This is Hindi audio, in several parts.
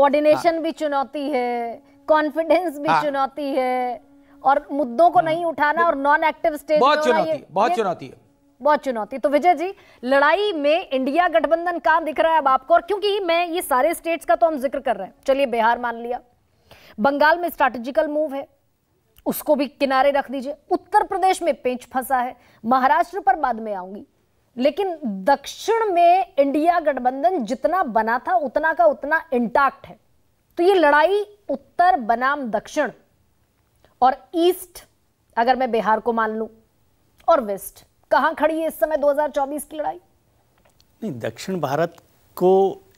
कोऑर्डिनेशन हाँ। भी चुनौती है कॉन्फिडेंस भी हाँ। चुनौती है और मुद्दों को नहीं हम्म। उठाना और नॉन एक्टिव स्टेज बहुत चुनौती बहुत चुनौती है बहुत चुनौती तो विजय जी लड़ाई में इंडिया गठबंधन कहाँ दिख रहा है अब आपको और क्योंकि मैं ये सारे स्टेट्स का तो हम जिक्र कर रहे हैं चलिए बिहार मान लिया बंगाल में स्ट्रैटेजिकल मूव है उसको भी किनारे रख दीजिए उत्तर प्रदेश में पेंच फंसा है महाराष्ट्र पर बाद में आऊंगी लेकिन दक्षिण में इंडिया गठबंधन जितना बना था उतना का उतना इंटैक्ट है तो ये लड़ाई उत्तर बनाम दक्षिण और ईस्ट अगर मैं बिहार को मान लू और वेस्ट कहां खड़ी है इस समय 2024 की लड़ाई नहीं दक्षिण भारत को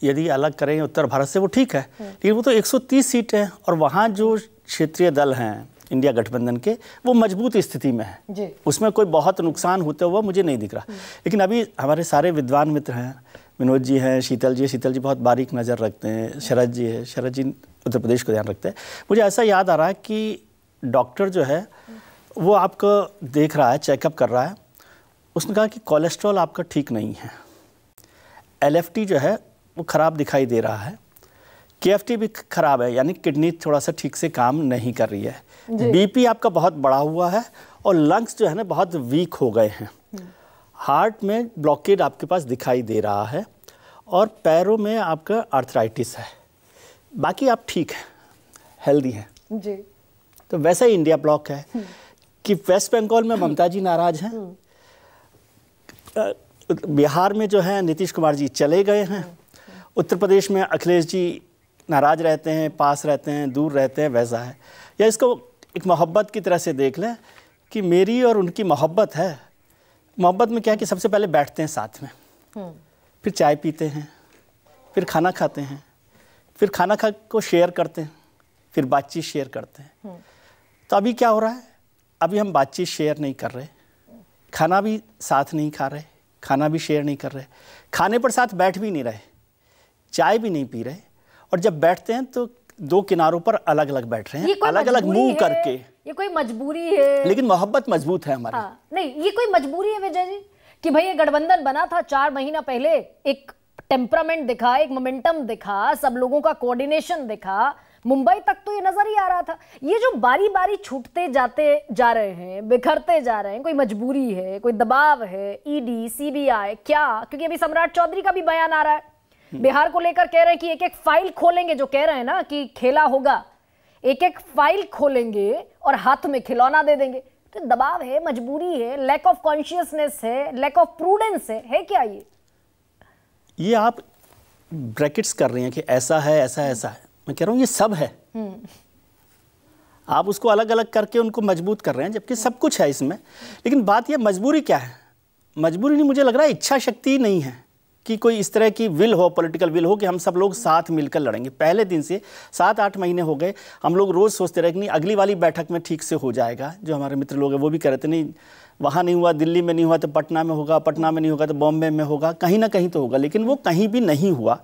यदि अलग करें उत्तर भारत से वो ठीक है हम्म। लेकिन वो तो 130 सीट है और वहां जो क्षेत्रीय दल हैं इंडिया गठबंधन के वो मजबूत स्थिति में है उसमें कोई बहुत नुकसान होते हुआ मुझे नहीं दिख रहा हम्म। लेकिन अभी हमारे सारे विद्वान मित्र हैं विनोद जी हैं शीतल जी शीतल जी बहुत बारीक नज़र रखते हैं शरद जी है शरद जी उत्तर प्रदेश को ध्यान रखते हैं मुझे ऐसा याद आ रहा है कि डॉक्टर जो है वो आपको देख रहा है चेकअप कर रहा है उसने कहा कि कोलेस्ट्रॉल आपका ठीक नहीं है एल जो है वो ख़राब दिखाई दे रहा है के भी खराब है यानी किडनी थोड़ा सा ठीक से काम नहीं कर रही है बीपी आपका बहुत बड़ा हुआ है और लंग्स जो है ना बहुत वीक हो गए हैं हार्ट हम्म। में ब्लॉकेड आपके पास दिखाई दे रहा है और पैरों में आपका आर्थराइटिस है बाकी आप ठीक हैं हेल्दी हैं जी तो वैसा ही इंडिया ब्लॉक है हम्म। कि वेस्ट बंगाल में ममता जी नाराज हैं हम्म। बिहार में जो है नीतीश कुमार जी चले गए हैं उत्तर प्रदेश में अखिलेश जी नाराज़ रहते हैं पास रहते हैं दूर रहते हैं वैसा है या इसको एक मोहब्बत की तरह से देख लें कि मेरी और उनकी मोहब्बत है मोहब्बत में क्या है कि सबसे पहले बैठते हैं साथ में हम्म। फिर चाय पीते हैं फिर खाना खाते हैं फिर खाना खा को शेयर करते हैं फिर बातचीत शेयर करते हैं हम्म। तो अभी क्या हो रहा है अभी हम बातचीत शेयर नहीं कर रहे खाना भी साथ नहीं खा रहे खाना भी शेयर नहीं कर रहे खाने पर साथ बैठ भी नहीं रहे चाय भी नहीं पी रहे और जब बैठते हैं तो दो किनारों पर अलग अलग बैठ रहे हैं अलग अलग मुंह करके ये कोई मजबूरी है लेकिन मोहब्बत मजबूत है हमारी हाँ, नहीं ये कोई मजबूरी है विजय जी कि भाई ये गठबंधन बना था चार महीना पहले एक टेम्परामेंट दिखा एक मोमेंटम दिखा सब लोगों का कोऑर्डिनेशन दिखा मुंबई तक तो ये नजर ही आ रहा था ये जो बारी बारी छूटते जाते जा रहे हैं बिखरते जा रहे हैं कोई मजबूरी है कोई दबाव है ईडी e सीबीआई क्या क्योंकि अभी सम्राट चौधरी का भी बयान आ रहा है बिहार को लेकर कह रहे हैं कि एक एक फाइल खोलेंगे जो कह रहे हैं ना कि खेला होगा एक एक फाइल खोलेंगे और हाथ में खिलौना दे देंगे तो दबाव है मजबूरी है लैक ऑफ कॉन्शियसनेस है लैक ऑफ प्रूडेंस है है क्या ये ये आप ब्रैकेट्स कर रहे हैं कि ऐसा है ऐसा ऐसा है मैं कह रहा हूं ये सब है हम्म। आप उसको अलग अलग करके उनको मजबूत कर रहे हैं जबकि सब कुछ है इसमें लेकिन बात यह मजबूरी क्या है मजबूरी नहीं मुझे लग रहा है इच्छा शक्ति नहीं है कि कोई इस तरह की विल हो पॉलिटिकल विल हो कि हम सब लोग साथ मिलकर लड़ेंगे पहले दिन से सात आठ महीने हो गए हम लोग रोज़ सोचते रहे कि नहीं अगली वाली बैठक में ठीक से हो जाएगा जो हमारे मित्र लोग हैं वो भी कह रहे थे नहीं वहाँ नहीं हुआ दिल्ली में नहीं हुआ तो पटना में होगा पटना में नहीं होगा तो बॉम्बे में होगा कहीं ना कहीं तो होगा लेकिन वो कहीं भी नहीं हुआ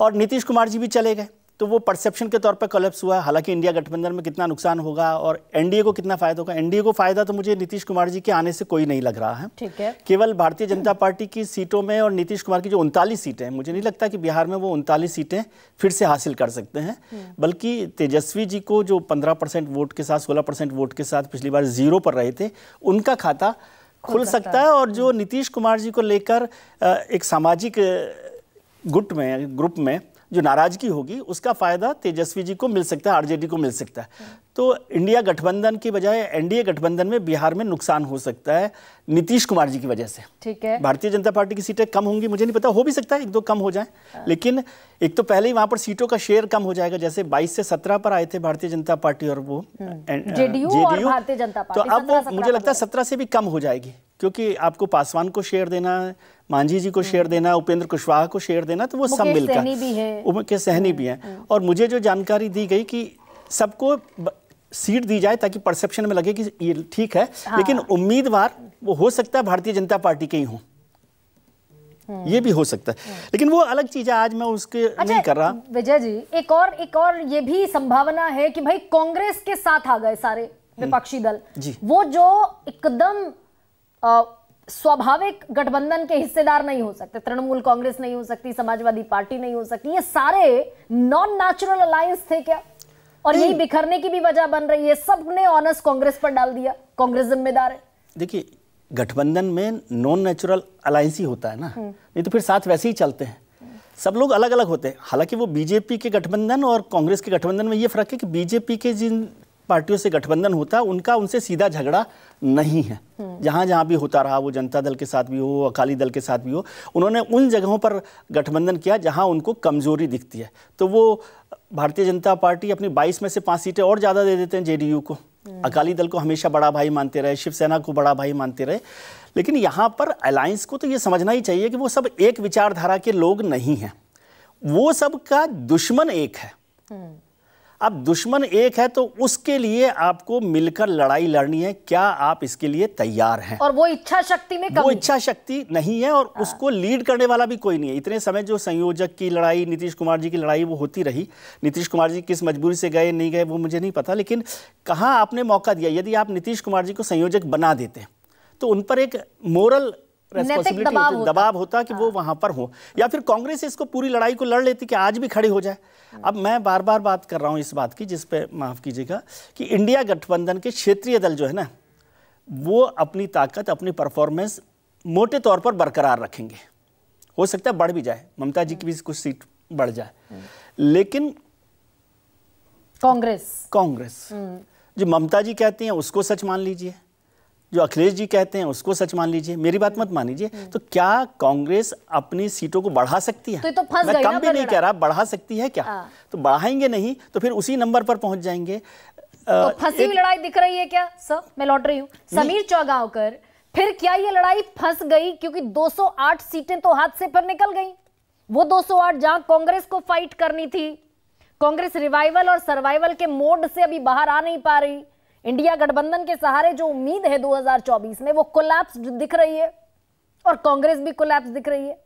और नीतीश कुमार जी भी चले गए तो वो परसेप्शन के तौर पर कलेप्स हुआ हालांकि इंडिया गठबंधन में कितना नुकसान होगा और एनडीए को कितना फायदा होगा एनडीए को फायदा तो मुझे नीतीश कुमार जी के आने से कोई नहीं लग रहा है ठीक है केवल भारतीय जनता पार्टी की सीटों में और नीतीश कुमार की जो उनतालीस सीटें हैं मुझे नहीं लगता कि बिहार में वो उनतालीस सीटें फिर से हासिल कर सकते हैं हम्म। बल्कि तेजस्वी जी को जो पंद्रह वोट के साथ सोलह वोट के साथ पिछली बार जीरो पर रहे थे उनका खाता खुल सकता है और जो नीतीश कुमार जी को लेकर एक सामाजिक गुट में ग्रुप में जो नाराजगी होगी उसका फायदा तेजस्वी जी को मिल सकता है आरजेडी को मिल सकता है तो इंडिया गठबंधन की बजाय एनडीए गठबंधन में बिहार में नुकसान हो सकता है नीतीश कुमार जी की वजह से ठीक है भारतीय जनता पार्टी की सीटें कम होंगी मुझे नहीं पता हो भी सकता है एक दो कम हो जाए लेकिन एक तो पहले ही वहां पर सीटों का शेयर कम हो जाएगा जैसे 22 से 17 पर आए थे भारतीय जनता पार्टी और वो हम्म। जेडीयू जेडीयू भारतीय जनता तो पार्टी तो अब वो मुझे लगता है सत्रह से भी कम हो जाएगी क्योंकि आपको पासवान को शेयर देना मांझी जी को शेयर हम्म। देना उपेंद्र कुशवाहा को शेयर देना तो वो सब मिलकर उनके सहनी भी हैं हम्म। और मुझे जो जानकारी दी गई कि सबको सीट दी जाए ताकि परसेप्शन में लगे कि ये ठीक है हाँ। लेकिन उम्मीदवार वो हो सकता है भारतीय जनता पार्टी के ही हों हम्म। ये भी हो सकता है लेकिन वो अलग चीज है आज मैं उसके अच्छा, नहीं कर रहा विजय जी एक और एक और ये भी संभावना है कि भाई कांग्रेस के साथ आ गए सारे विपक्षी दल जी वो जो एकदम स्वाभाविक गठबंधन के हिस्सेदार नहीं हो सकते तृणमूल कांग्रेस नहीं हो सकती समाजवादी पार्टी नहीं हो सकती ये सारे नॉन नेचुरल अलायंस थे क्या और यही बिखरने की भी वजह बन रही है सबने ऑनर्स कांग्रेस पर डाल दिया कांग्रेस जिम्मेदार है देखिए गठबंधन में नॉन नेचुरल अलायंस ही होता है ना हम्म। नहीं तो फिर साथ वैसे ही चलते हैं सब लोग अलग अलग होते हैं हालांकि वो बीजेपी के गठबंधन और कांग्रेस के गठबंधन में ये फर्क है कि बीजेपी के जिन पार्टियों से गठबंधन होता है उनका उनसे सीधा झगड़ा नहीं है जहां जहां भी होता रहा वो जनता दल के साथ भी हो अकाली दल के साथ भी हो उन्होंने उन जगहों पर गठबंधन किया जहां उनको कमजोरी दिखती है तो वो भारतीय जनता पार्टी अपनी 22 में से पांच सीटें और ज़्यादा दे देते हैं जेडीयू को अकाली दल को हमेशा बड़ा भाई मानते रहे शिवसेना को बड़ा भाई मानते रहे लेकिन यहाँ पर अलायंस को तो ये समझना ही चाहिए कि वो सब एक विचारधारा के लोग नहीं हैं वो सब का दुश्मन एक है अब दुश्मन एक है तो उसके लिए आपको मिलकर लड़ाई लड़नी है क्या आप इसके लिए तैयार हैं और वो इच्छा शक्ति में कमी वो इच्छा शक्ति नहीं है और हाँ। उसको लीड करने वाला भी कोई नहीं है इतने समय जो संयोजक की लड़ाई नीतीश कुमार जी की लड़ाई वो होती रही नीतीश कुमार जी किस मजबूरी से गए नहीं गए वो मुझे नहीं पता लेकिन कहाँ आपने मौका दिया यदि आप नीतीश कुमार जी को संयोजक बना देते तो उन पर एक मोरल दबाव, होता, दबाव होता कि हाँ। वो वहां पर हो या फिर कांग्रेस इसको पूरी लड़ाई को लड़ लेती कि आज भी खड़ी हो जाए हाँ। अब मैं बार बार बात कर रहा हूं इस बात की जिस पे माफ कीजिएगा कि इंडिया गठबंधन के क्षेत्रीय दल जो है ना वो अपनी ताकत अपनी परफॉर्मेंस मोटे तौर पर बरकरार रखेंगे हो सकता है बढ़ भी जाए ममता जी की भी कुछ सीट बढ़ जाए हाँ। लेकिन कांग्रेस कांग्रेस हाँ। जो ममता जी कहती हैं उसको सच मान लीजिए जो अखिलेश जी कहते हैं उसको सच मान लीजिए मेरी बात मत मान लीजिए हम्म। तो क्या कांग्रेस अपनी सीटों को बढ़ा सकती है तो, तो मैं कम भी नहीं कह रहा बढ़ा सकती है क्या हाँ। तो बढ़ाएंगे नहीं तो फिर उसी नंबर पर पहुंच जाएंगे तो फंसी एक... लड़ाई दिख रही है क्या सर मैं लौट रही हूँ समीर चौगांवकर फिर क्या ये लड़ाई फंस गई क्योंकि 208 सीटें तो हाथ से पर निकल गई वो 208 जहां कांग्रेस को फाइट करनी थी कांग्रेस रिवाइवल और सर्वाइवल के मोड से अभी बाहर आ नहीं पा रही इंडिया गठबंधन के सहारे जो उम्मीद है 2024 में वो कोलैप्स दिख रही है और कांग्रेस भी कोलैप्स दिख रही है